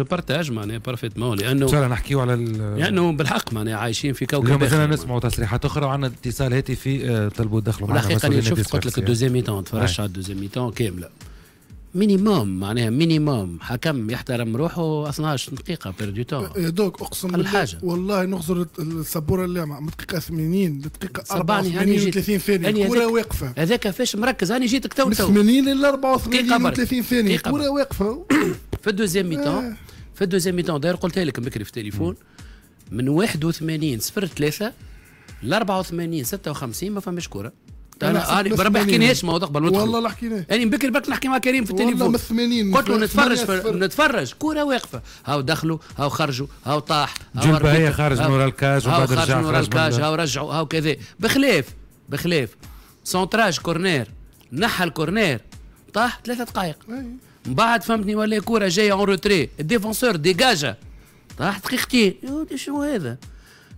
جو بارتاج معناها بارفيتمون لانه ان شاء الله نحكيو على لانه بالحق معناها عايشين في كوكب اليوم مثلا نسمعوا تصريحات اخرى وعندنا اتصال هاتفي آه، طلبوا دخلوا معنا الحقيقه انا شفت قلت لك يعني. الدوزيام ميتون تفرجت على الدوزيام ميتون كامله مينيموم معناها مينيموم حكم يحترم روحه 12 دقيقة بير دو تون دوك اقسم بالله والله نخزر السبورة اللي من دقيقة 80 لدقيقة 84 30 ثانية كورة واقفة هذاك فاش مركز انا جيتك تو تو من 80 ل 84 30 ثانية كورة واقفة في الدوزيام ميتون إيه. في الدوزيام ميتون داير قلتها لك بكري في التليفون من 81 صفر 3 ل 84 56 ما فماش كوره انا انا حكيناش موضوع قبل والله لا حكيناه يعني بكري برك نحكي مع كريم في التليفون والله من 80 قلت له نتفرج نتفرج كوره واقفه هاو دخلوا هاو خرجوا هاو طاح هاو هي خارج من ورا الكاج وبعد رجع خرج من ورا الكاج هاو رجعوا هاو كذا بخلاف بخلاف سونتراج كورنير نحى الكورنير طاح ثلاثة دقائق من بعد فهمتني ولا كوره جايه اون روتري الديفونسور ديجاجا طاح دقيقتين شنو هذا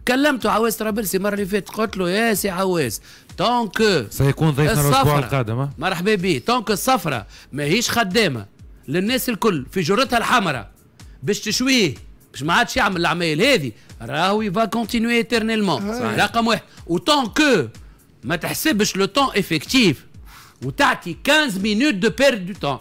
كلمته عواس طرابلسي المره اللي فاتت قلت له يا سي عواس طونك سيكون ضيفنا الاسبوع القادم مرحبا به طونك الصفرة ماهيش خدامه للناس الكل في جرتها الحمراء باش تشويه باش ما عادش يعمل العمايل هذه راهو يفا كونتينيو ايترنيلمون رقم واحد وطون كو ما تحسبش لو طون افكتيف وتعطي 15 مينوت دو بير دو طون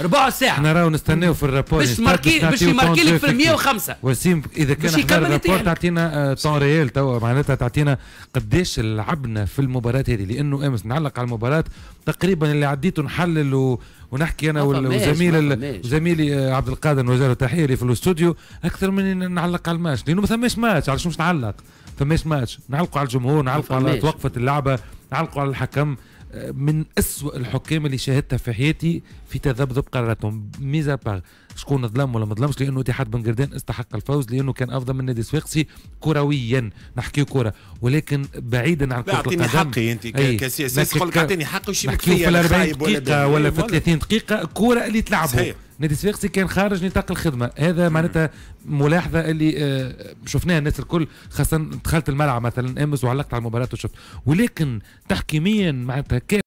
ربع ساعة نراو نستناو في الرابور باش ماركي باش يماركي لك في 105 وسيم إذا كان الرابور تعطينا آه، طون ريال توا معناتها تعطينا قداش لعبنا في المباراة هذه لأنه أمس نعلق على المباراة تقريبا اللي عديته نحلل و... ونحكي انا وزميل زميلي آه، عبد القادر وزير التحيه اللي في الاستوديو اكثر من نعلق على الماتش لانه ما ثماش ماتش علاش مش نعلق فماش ماتش نعلقوا على الجمهور نعلقوا على توقفت اللعبه نعلقوا على الحكم من أسوأ الحكام اللي شاهدتها في حياتي في تذبذب قراراتهم ميزا باغ شكون ظلم ولا ما ظلمش لانه اتحاد بن قردان استحق الفوز لانه كان افضل من نادي الصفاقسي كرويا نحكي كره ولكن بعيدا عن كره القدم اعطيني حقي انت كسياسي تقول لك اعطيني حقي وش في 40 دقيقه ولا, في 30 دقيقه الكره اللي تلعبوا نادي صفاقسي كان خارج نطاق الخدمه هذا معناتها ملاحظه اللي آه، شفناها الناس الكل خاصه دخلت الملعب مثلا امس وعلقت على المباراه وشفت ولكن تحكيميا معناتها